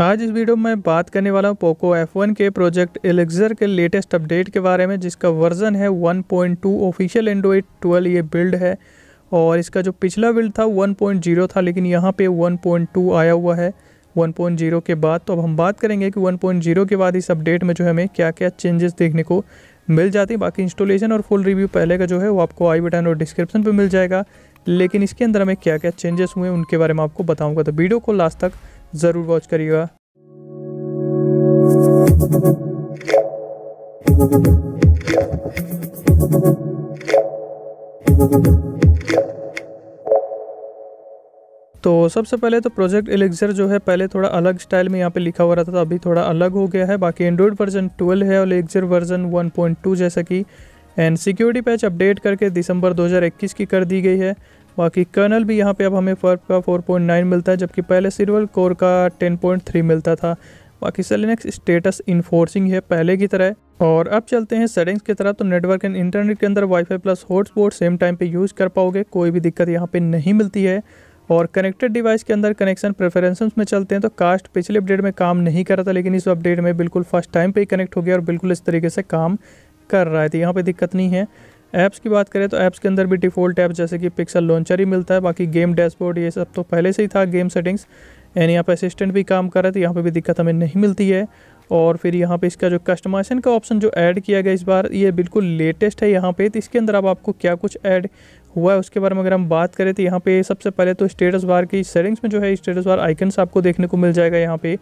आज इस वीडियो में बात करने वाला हूँ पोको F1 के प्रोजेक्ट एलेक्ज़र के लेटेस्ट अपडेट के बारे में जिसका वर्जन है 1.2 ऑफिशियल एंड्रॉइड 12 ये बिल्ड है और इसका जो पिछला बिल्ड था 1.0 था लेकिन यहाँ पे 1.2 आया हुआ है 1.0 के बाद तो अब हम बात करेंगे कि 1.0 के बाद इस अपडेट में जो है हमें क्या क्या चेंजेस देखने को मिल जाती है बाकी इंस्टॉलेशन और फुल रिव्यू पहले का जो है वो आपको आई बटन और डिस्क्रिप्शन पर मिल जाएगा लेकिन इसके अंदर हमें क्या क्या चेंजेस हुए उनके बारे में आपको बताऊँगा तो वीडियो को लास्ट तक ज़रूर वॉच करिएगा तो सबसे पहले तो प्रोजेक्ट एलेक्सर जो है पहले थोड़ा अलग स्टाइल में यहाँ पे लिखा हुआ रहता था अभी थोड़ा अलग हो गया है बाकी एंड्रॉयड वर्जन 12 है और एलेक्सर वर्जन 1.2 जैसा कि एंड सिक्योरिटी पैच अपडेट करके दिसंबर 2021 की कर दी गई है बाकी कर्नल भी यहाँ पे अब हमें फर्क का 4.9 मिलता है जबकि पहले सिल्वर कोर का 10.3 मिलता था बाकी सेलिनक्स स्टेटस इन्फोर्सिंग है पहले की तरह और अब चलते हैं सेटिंग्स की तरह तो नेटवर्क एंड इंटरनेट के अंदर WiFi plus hotspot same time पे यूज़ कर पाओगे कोई भी दिक्कत यहाँ पे नहीं मिलती है और कनेक्टेड डिवाइस के अंदर कनेक्शन प्रेफरेंसेस में चलते हैं तो कास्ट पिछले अपडेट में काम नहीं कर रहा था लेकिन इस अपडेट में बिल्कुल फर्स्ट टाइम पे ही कनेक्ट हो गया और बिल्कुल इस तरीके से काम कर रहा है तो यहाँ पे दिक्कत नहीं है ऐप्स की बात करें तो ऐप्स के अंदर भी डिफ़ॉल्ट ऐप जैसे कि पिक्सल लॉन्चर ही मिलता है बाकी गेम डैशबोर्ड ये सब तो पहले से ही था गेम सेटिंग्स यानी यहाँ पर असिस्टेंट भी काम कर रहा है तो यहाँ पर भी दिक्कत हमें नहीं मिलती है और फिर यहाँ पे इसका जो कस्टमाइजेशन का ऑप्शन जो ऐड किया गया इस बार ये बिल्कुल लेटेस्ट है यहाँ पे तो इसके अंदर अब आपको क्या कुछ ऐड हुआ है उसके बारे में अगर हम बात करें तो यहाँ पे सबसे पहले तो स्टेटस बार की सेटिंग्स में जो है स्टेटस बार आइकन्स आपको देखने को मिल जाएगा यहाँ पे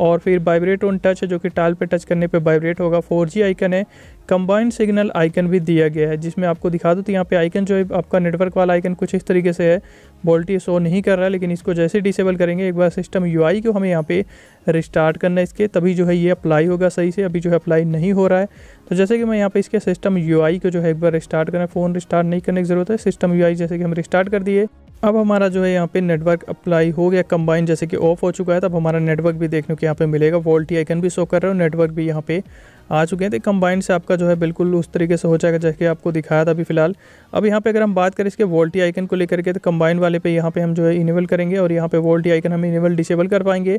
और फिर वाइब्रेट ऑन टच है जो कि टाल पे टच करने पे वाइब्रेट होगा 4G आइकन है कंबाइंड सिग्नल आइकन भी दिया गया है जिसमें आपको दिखा दो तो यहाँ पे आइकन जो है आपका नेटवर्क वाला आइकन कुछ इस तरीके से है वोल्टी शो नहीं कर रहा है लेकिन इसको जैसे डिसेबल करेंगे एक बार सिस्टम यूआई को हमें यहाँ पे रिस्टार्ट करना है इसके तभी जो है ये अप्लाई होगा सही से अभी जो है अप्लाई नहीं हो रहा है तो जैसे कि मैं यहाँ पे इसके सिस्टम यूआई को जो है एक बार रिस्टार्ट करना फ़ोन रिस्टार्ट नहीं करने की ज़रूरत है सिस्टम यू जैसे कि हम रिस्टार्ट कर दिए अब हमारा जो है यहाँ पे नेटवर्क अप्लाई हो गया कंबाइन जैसे कि ऑफ हो चुका है तब हमारा नेटवर्क भी देखने को यहाँ पे मिलेगा वोल्टी आइकन भी शो कर रहा है और नेटवर्क भी यहाँ पे आ चुके हैं तो कंबाइंड से आपका जो है बिल्कुल उस तरीके से हो जाएगा जैसे आपको दिखाया था अभी फिलहाल अब यहाँ पे अगर हम बात करें इसके वोल्टी आइकन को लेकर के तो कंबाइन वाले पे यहाँ पे हम जो है इनेबल करेंगे और यहाँ पे वोल्टी आइकन हम इनेबल डिसेबल कर पाएंगे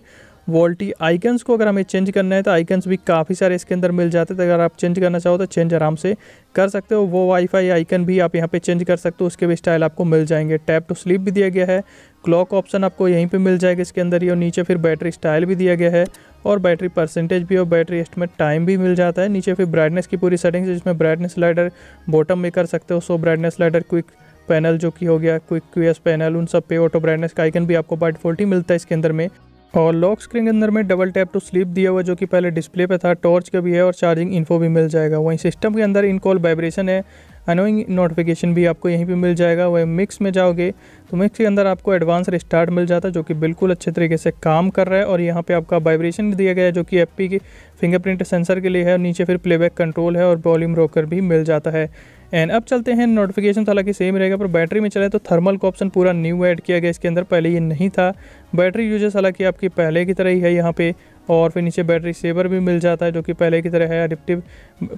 वोल्टी आइकन्स को अगर हमें चेंज करना है तो आइकन्स भी काफ़ी सारे इसके अंदर मिल जाते तो अगर आप चेंज करना चाहो तो चेंज आराम से कर सकते हो वो वाईफाई आइकन भी आप यहाँ पे चेंज कर सकते हो उसके भी स्टाइल आपको मिल जाएंगे टैप टू स्लीप भी दिया गया है क्लॉक ऑप्शन आपको यहीं पर मिल जाएगा इसके अंदर ही और नीचे फिर बैटरी स्टाइल भी दिया गया है और बैटरी परसेंटेज भी और बैटरी एस्टिमेट टाइम भी मिल जाता है नीचे फिर ब्राइटनेस की पूरी सेटिंग्स है जिसमें ब्राइटनेस स्लाइडर बॉटम में कर सकते हो so brightness slider quick panel जो कि हो गया क्विक क्यूएस पैनल उन सब पे ऑटो ब्राइटनेस का आइकन भी आपको बाइट फोल्टी मिलता है इसके अंदर में और लॉक स्क्रीन के अंदर में डबल टैप टू स्लीप दिया हुआ जो कि पहले डिस्प्ले पे था टॉर्च का भी है और चार्जिंग इन्फो भी मिल जाएगा वहीं सिस्टम के अंदर इनकॉल वाइब्रेशन है अनोइंग नोटिफिकेशन भी आपको यहीं पे मिल जाएगा वह मिक्स में जाओगे तो मिक्स के अंदर आपको एडवांस रिस्टार्ट मिल जाता है जो कि बिल्कुल अच्छे तरीके से काम कर रहा है और यहाँ पे आपका वाइब्रेशन भी दिया गया है जो कि एप्पी के फिंगरप्रिंट सेंसर के लिए है और नीचे फिर प्लेबैक कंट्रोल है और वॉल्यूम रोकर भी मिल जाता है एंड अब चलते हैं नोटिफिकेशन तो हालांकि सेम रहेगा पर बैटरी में चले तो थर्मल का ऑप्शन पूरा न्यू ऐड किया गया इसके अंदर पहले ये नहीं था बैटरी यूजेस हालांकि आपकी पहले की तरह ही है यहाँ पे और फिर नीचे बैटरी सेवर भी मिल जाता है जो कि पहले की तरह है अडिप्टिव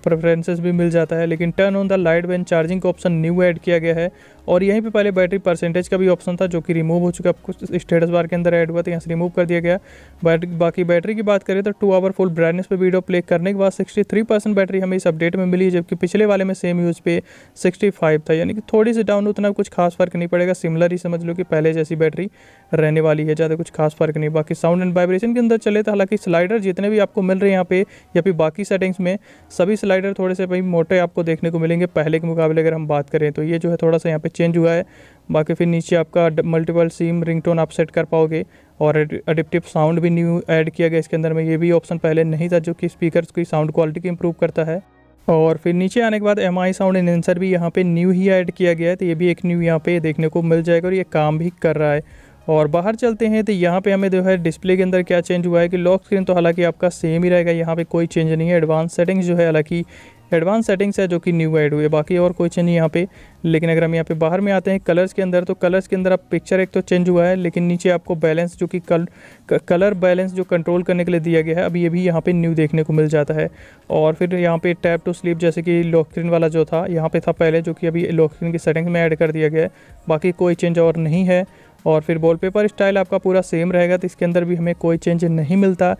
प्रेफरेंसेस भी मिल जाता है लेकिन turn on the light when charging का ऑप्शन न्यू ऐड किया गया है और यहीं पे पहले बैटरी परसेंटेज का भी ऑप्शन था जो कि रिमूव हो चुका कुछ स्टेटस बार के अंदर ऐड हुआ था यहाँ से रिमूव कर दिया गया बैटरी बाकी बैटरी की बात करें तो टू आवर फुल ब्राइटनेस पर वीडियो प्ले करने के बाद सिक्सटी थ्री परसेंट बैटरी हमें इस अपडेट में मिली जबकि पिछले वाले में सेम यूज़ पे सिक्सटी फाइव था यानी कि थोड़ी सी डाउन उतना कुछ खास फर्क नहीं पड़ेगा सिमिलर ही समझ लो कि पहले जैसी बैटरी रहने वाली है ज़्यादा कुछ खास फर्क नहीं बाकी साउंड एंड वाइब्रेशन के अंदर चले तो हालांकि बाकी स्लाइडर जितने भी आपको मिल रहे हैं यहाँ पे या फिर बाकी सेटिंग्स में सभी स्लाइडर थोड़े से भाई मोटे आपको देखने को मिलेंगे पहले के मुकाबले अगर हम बात करें तो ये जो है थोड़ा सा यहाँ पे चेंज हुआ है बाकी फिर नीचे आपका मल्टीपल सिम रिंगटोन आप सेट कर पाओगे और अडिप्टिव साउंड भी न्यू ऐड किया गया इसके अंदर में ये भी ऑप्शन पहले नहीं था जो कि स्पीकर की साउंड क्वालिटी को इम्प्रूव करता है और फिर नीचे आने के बाद एम आई साउंड एनहेंसर भी यहाँ पे न्यू ही ऐड किया गया है तो ये भी एक न्यू यहाँ पे देखने को मिल जाएगा और ये काम भी कर रहा है और बाहर चलते हैं तो यहाँ पे हमें जो है डिस्प्ले के अंदर क्या चेंज हुआ है कि लॉक स्क्रीन तो हालांकि आपका सेम ही रहेगा यहाँ पे कोई चेंज नहीं है एडवांस सेटिंग्स जो है हालांकि एडवांस सेटिंग्स है जो कि न्यू ऐड हुई है बाकी और कोई चेंज यहाँ पे लेकिन अगर हम यहाँ पे बाहर में आते हैं कलर्स के अंदर तो कलर्स के अंदर आप पिक्चर एक तो चेंज हुआ है लेकिन नीचे आपको बैलेंस जो कि कल कलर बैलेंस जो कंट्रोल करने के लिए दिया गया है अब ये भी यहाँ पे न्यू देखने को मिल जाता है और फिर यहाँ पे टैप टू स्लीप जैसे कि लॉक स्क्रीन वाला जो था यहाँ पर था पहले जो कि अभी लॉक स्क्रीन की सेटिंग्स में ऐड कर दिया गया है बाकी कोई चेंज और नहीं है और फिर वॉलपेपर स्टाइल आपका पूरा सेम रहेगा तो इसके अंदर भी हमें कोई चेंज नहीं मिलता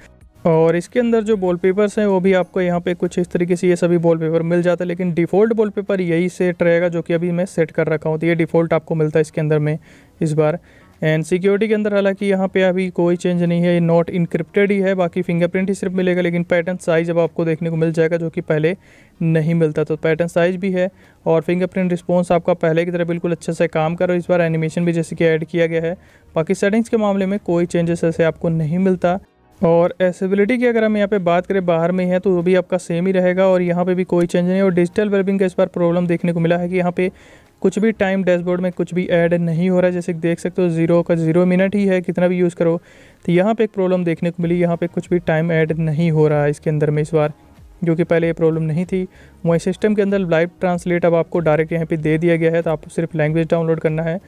और इसके अंदर जो वॉलपेपर्स हैं वो भी आपको यहाँ पे कुछ इस तरीके से ये सभी वॉलपेपर मिल जाते हैं लेकिन डिफ़ॉल्ट वॉलपेपर यही सेट रहेगा जो कि अभी मैं सेट कर रखा हूँ तो ये डिफ़ॉल्ट आपको मिलता है इसके अंदर में इस बार एंड सिक्योरिटी के अंदर हालांकि यहाँ पे अभी कोई चेंज नहीं है ये नॉट इनक्रिप्टेड ही है बाकी फिंगरप्रिंट ही सिर्फ मिलेगा लेकिन पैटर्न साइज़ अब आपको देखने को मिल जाएगा जो कि पहले नहीं मिलता तो पैटर्न साइज़ भी है और फिंगरप्रिंट रिस्पॉन्स आपका पहले की तरह बिल्कुल अच्छे से काम कर इस बार एनिमेशन भी जैसे कि ऐड किया गया है बाकी सेटिंग्स के मामले में कोई चेंजेस ऐसे आपको नहीं मिलता और एसेबिलिटी की अगर हम यहाँ पे बात करें बाहर में है तो वो भी आपका सेम ही रहेगा और यहाँ पे भी कोई चेंज नहीं और डिजिटल वेलबिंग का इस बार प्रॉब्लम देखने को मिला है कि यहाँ पे कुछ भी टाइम डैशबोर्ड में कुछ भी ऐड नहीं हो रहा है जैसे देख सकते हो जीरो का जीरो मिनट ही है कितना भी यूज़ करो तो यहाँ पर एक प्रॉब्लम देखने को मिली यहाँ पर कुछ भी टाइम ऐड नहीं हो रहा है इसके अंदर में इस बार जो कि पहले ये प्रॉब्लम नहीं थी वहीं सिस्टम के अंदर लाइव ट्रांसलेट अब आपको डायरेक्ट यहाँ पर दे दिया गया है तो आपको सिर्फ लैंग्वेज डाउनलोड करना है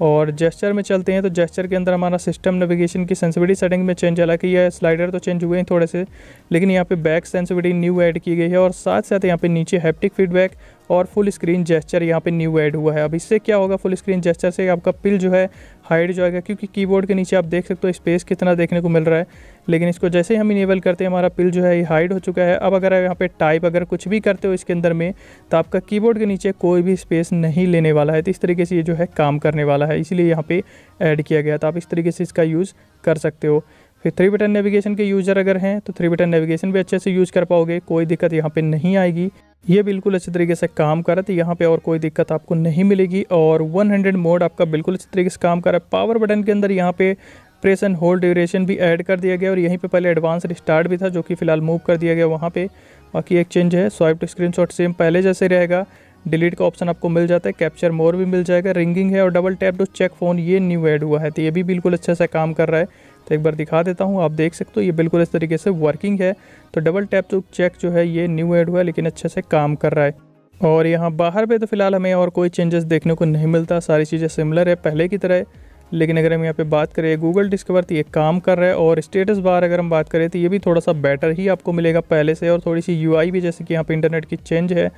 और जेस्चर में चलते हैं तो जेस्चर के अंदर हमारा सिस्टम नेविगेशन की सेंसिविटी सेटिंग में चेंज हालांकि ये स्लाइडर तो चेंज हुए हैं थोड़े से लेकिन यहाँ पे बैक सेंसिविटी न्यू ऐड की गई है और साथ साथ यहाँ पे नीचे हैप्टिक फीडबैक और फुल स्क्रीन जेस्चर यहाँ पे न्यू ऐड हुआ है अब इससे क्या होगा फुल स्क्रीन जेस्चर से आपका पिल जो है हाइड जो आएगा क्योंकि कीबोर्ड के नीचे आप देख सकते हो स्पेस कितना देखने को मिल रहा है लेकिन इसको जैसे ही हम इनेबल करते हैं हमारा पिल जो है ये हाइड हो चुका है अब अगर आप यहाँ पे टाइप अगर कुछ भी करते हो इसके अंदर में तो आपका कीबोर्ड के नीचे कोई भी स्पेस नहीं लेने वाला है तो इस तरीके से ये जो है काम करने वाला है इसीलिए यहाँ पर ऐड किया गया तो आप इस तरीके से इसका यूज़ कर सकते हो फिर थ्री बटन नेविगेशन के यूज़र अगर हैं तो थ्री बटन नेविगेशन भी अच्छे से यूज़ कर पाओगे कोई दिक्कत यहाँ पे नहीं आएगी ये बिल्कुल अच्छे तरीके से काम करा तो यहाँ पे और कोई दिक्कत आपको नहीं मिलेगी और 100 मोड आपका बिल्कुल अच्छे तरीके से काम करा पावर बटन के अंदर यहाँ पे प्रेस एंड होल्ड ड्यूरेशन भी ऐड कर दिया गया और यहीं पर पहले एडवांस रिस्टार्ट भी था जो कि फिलहाल मूव कर दिया गया वहाँ पर बाकी एक चेंज है स्वाइप टू स्क्रीन सेम पहले जैसे रहेगा डिलीट का ऑप्शन आपको मिल जाता है कैप्चर मोर भी मिल जाएगा रिंगिंग है और double tap to check phone ये न्यू ऐड हुआ है तो ये भी बिल्कुल अच्छे से काम कर रहा है तो एक बार दिखा देता हूँ आप देख सकते हो ये बिल्कुल इस तरीके से वर्किंग है तो डबल टैप टू चेक जो है ये न्यू ऐड हुआ है लेकिन अच्छे से काम कर रहा है और यहाँ बाहर पर तो फिलहाल हमें और कोई चेंजेस देखने को नहीं मिलता सारी चीज़ें सिमिलर है पहले की तरह लेकिन अगर हम यहाँ पे बात करें गूगल डिस्कवर तो ये काम कर रहा है और स्टेटस बार अगर हम बात करें तो ये भी थोड़ा सा बेटर ही आपको मिलेगा पहले से और थोड़ी सी यूआई भी जैसे कि यहाँ पे इंटरनेट की चेंज है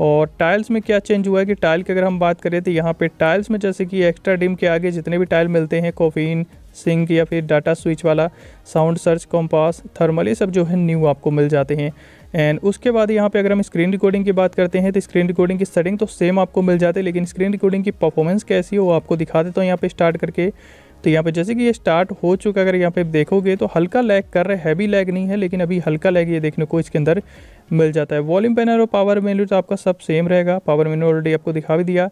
और टाइल्स में क्या चेंज हुआ है कि टाइल की अगर हम बात करें तो यहाँ पे टाइल्स में जैसे कि एक्स्ट्रा डिम के आगे जितने भी टाइल मिलते हैं कॉफीन सिंक या फिर डाटा स्विच वाला साउंड सर्च कॉम्पास थर्मल ये सब जो है न्यू आपको मिल जाते हैं एंड उसके बाद यहाँ पे अगर हम स्क्रीन रिकॉर्डिंग की बात करते हैं तो स्क्रीन रिकॉर्डिंग की सेटिंग तो सेम आपको मिल जाती है लेकिन स्क्रीन रिकॉर्डिंग की परफॉर्मेंस कैसी है वो आपको दिखा देता हूँ यहाँ पे स्टार्ट करके तो यहाँ पे जैसे कि ये स्टार्ट हो चुका अगर यहाँ पे देखोगे तो हल्का लैग कर रहा है हैवी लैग नहीं है लेकिन अभी हल्का लैग ये देखने को इसके अंदर मिल जाता है वॉल्यूम पैनल और पावर मेन्यू तो आपका सब सेम रहेगा पावर मेन्यू ऑलरेडी आपको दिखा भी दिया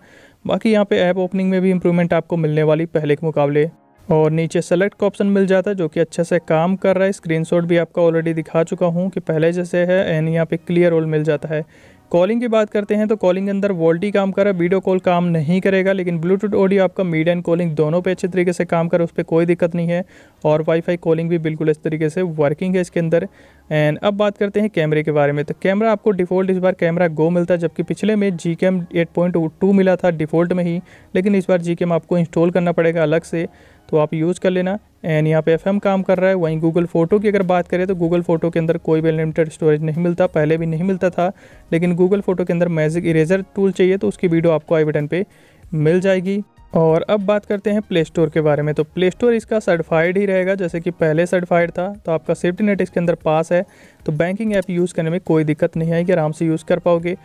बाकी यहाँ पे ऐप ओपनिंग में भी इम्प्रूवमेंट आपको मिलने वाली पहले के मुकाबले और नीचे सेलेक्ट का ऑप्शन मिल जाता है जो कि अच्छे से काम कर रहा है स्क्रीनशॉट भी आपका ऑलरेडी दिखा चुका हूँ कि पहले जैसे है एंड यहाँ पे क्लियर रोल मिल जाता है कॉलिंग की बात करते हैं तो कॉलिंग के अंदर वॉल्टी काम करा वीडियो कॉल काम नहीं करेगा लेकिन ब्लूटूथ ऑडियो आपका मीडिया एंड कॉलिंग दोनों पे अच्छे तरीके से काम करा उस पर कोई दिक्कत नहीं है और वाईफाई कॉलिंग भी बिल्कुल इस तरीके से वर्किंग है इसके अंदर एंड अब बात करते हैं कैमरे के बारे में तो कैमरा आपको डिफ़ॉल्ट इस बार कैमरा गो मिलता है जबकि पिछले में जी कैम मिला था डिफ़ॉल्ट में ही लेकिन इस बार जी आपको इंस्टॉल करना पड़ेगा अलग से तो आप यूज़ कर लेना एंड यहाँ पे एफएम काम कर रहा है वहीं गूगल फ़ोटो की अगर बात करें तो गूगल फ़ोटो के अंदर कोई भी अनलिमिटेड स्टोरेज नहीं मिलता पहले भी नहीं मिलता था लेकिन गूगल फ़ोटो के अंदर मैजिक इरेजर टूल चाहिए तो उसकी वीडियो आपको आई बटन पर मिल जाएगी और अब बात करते हैं प्ले स्टोर के बारे में तो प्ले स्टोर इसका सर्टिफाइड ही रहेगा जैसे कि पहले सर्टिफाइड था तो आपका सेफ्टी नेट इसके अंदर पास है तो बैंकिंग ऐप यूज़ करने में कोई दिक्कत नहीं आएगी आराम से यूज़ कर पाओगे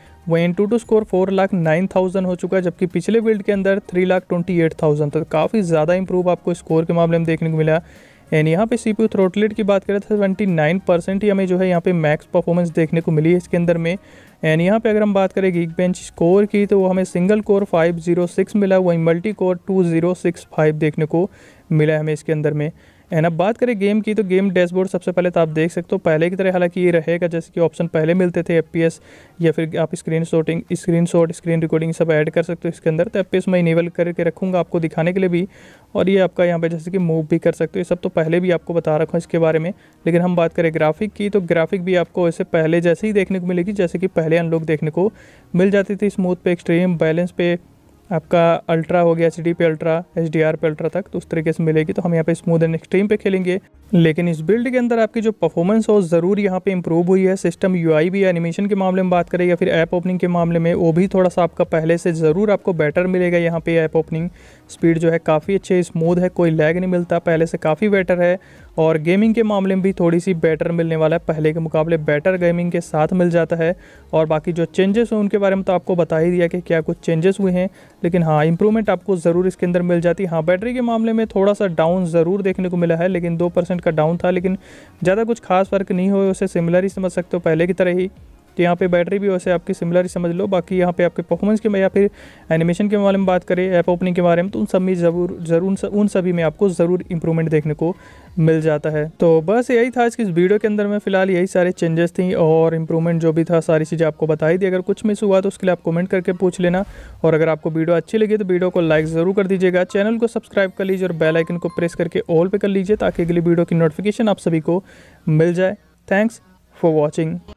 AnTuTu score four lakh nine thousand हो चुका है जबकि पिछले बिल्ड के अंदर three lakh twenty eight thousand तो काफ़ी ज़्यादा इंप्रूव आपको स्कोर के मामले में देखने को मिला एंड यहाँ पे सी पी थ्रोटलेट की बात करें तो सेवेंटी नाइन परसेंट ही हमें जो है यहाँ पे मैक्स परफॉर्मेंस देखने को मिली है इसके अंदर में एंड यहाँ पे अगर हम बात करें गीक बेंच स्कोर की तो वो हमें सिंगल कोर 506 मिला वहीं मल्टी कोर 2065 देखने को मिला है हमें इसके अंदर में एंड अब बात करें गेम की तो गेम डैशबोर्ड सबसे पहले तो आप देख सकते हो पहले की तरह हालांकि ये रहेगा जैसे कि ऑप्शन पहले मिलते थे एफ या फिर आप screenshotting screenshot screen recording सब ऐड कर सकते हो इसके अंदर तो एफ मैं इनेबल करके रखूँगा आपको दिखाने के लिए भी और ये आपका यहाँ पर जैसे कि मूव भी कर सकते हो ये सब तो पहले भी आपको बता रखा इसके बारे में लेकिन हम बात करें ग्राफिक की तो ग्राफिक भी आपको ऐसे पहले जैसे ही देखने को मिलेगी जैसे कि पहले अनलॉक देखने को मिल जाती थी स्मूथ पे एक्सट्रीम बैलेंस पे आपका अल्ट्रा हो गया एच डी पे अल्ट्रा एच डी आर पे अल्ट्रा तक तो उस तरीके से मिलेगी तो हम यहाँ पे स्मूथ एंड एक्सट्रीम पे खेलेंगे लेकिन इस बिल्ड के अंदर आपकी जो परफॉर्मेंस हो ज़रूर यहाँ पे इम्प्रूव हुई है सिस्टम यू आई भी एनिमेशन के मामले में बात करें या फिर ऐप ओपनिंग के मामले में वो भी थोड़ा सा आपका पहले से ज़रूर आपको बेटर मिलेगा यहाँ पे ऐप ओपनिंग स्पीड जो है काफ़ी अच्छे स्मूथ है कोई लैग नहीं मिलता पहले से काफ़ी बेटर है और गेमिंग के मामले में भी थोड़ी सी बेटर मिलने वाला है पहले के मुकाबले बेटर गेमिंग के साथ मिल जाता है और बाकी जो चेंजेस हैं उनके बारे में तो आपको बता ही दिया कि क्या कुछ चेंजेस हुए हैं लेकिन हाँ इंप्रूवमेंट आपको ज़रूर इसके अंदर मिल जाती है हाँ बैटरी के मामले में थोड़ा सा डाउन ज़रूर देखने को मिला है लेकिन दो परसेंट का डाउन था लेकिन ज़्यादा कुछ खास फ़र्क नहीं हुआ उसे सिमिलर ही समझ सकते हो पहले की तरह ही तो यहाँ पे बैटरी भी वैसे आपकी सिमिलर ही समझ लो बाकी यहाँ पे आपके परफॉर्मेंस के या फिर एनिमेशन के बारे में बात करें ऐप ओपनिंग के बारे में तो उन सब में ज़रूर जरूर उन सभी में आपको ज़रूर इंप्रूवमेंट देखने को मिल जाता है तो बस यही था आज की इस वीडियो के अंदर में फिलहाल यही सारे चेंजेस थी और इंप्रूवमेंट जो भी था सारी चीज़ें आपको बताई थी अगर कुछ मिस हुआ तो उसके लिए आप कमेंट करके पूछ लेना और अगर आपको वीडियो अच्छी लगी तो वीडियो को लाइक ज़रूर कर दीजिएगा चैनल को सब्सक्राइब कर लीजिए और बेल आइकन को प्रेस करके ऑल पे कर लीजिए ताकि अगली वीडियो की नोटिफिकेशन आप सभी को मिल जाए थैंक्स फॉर वॉचिंग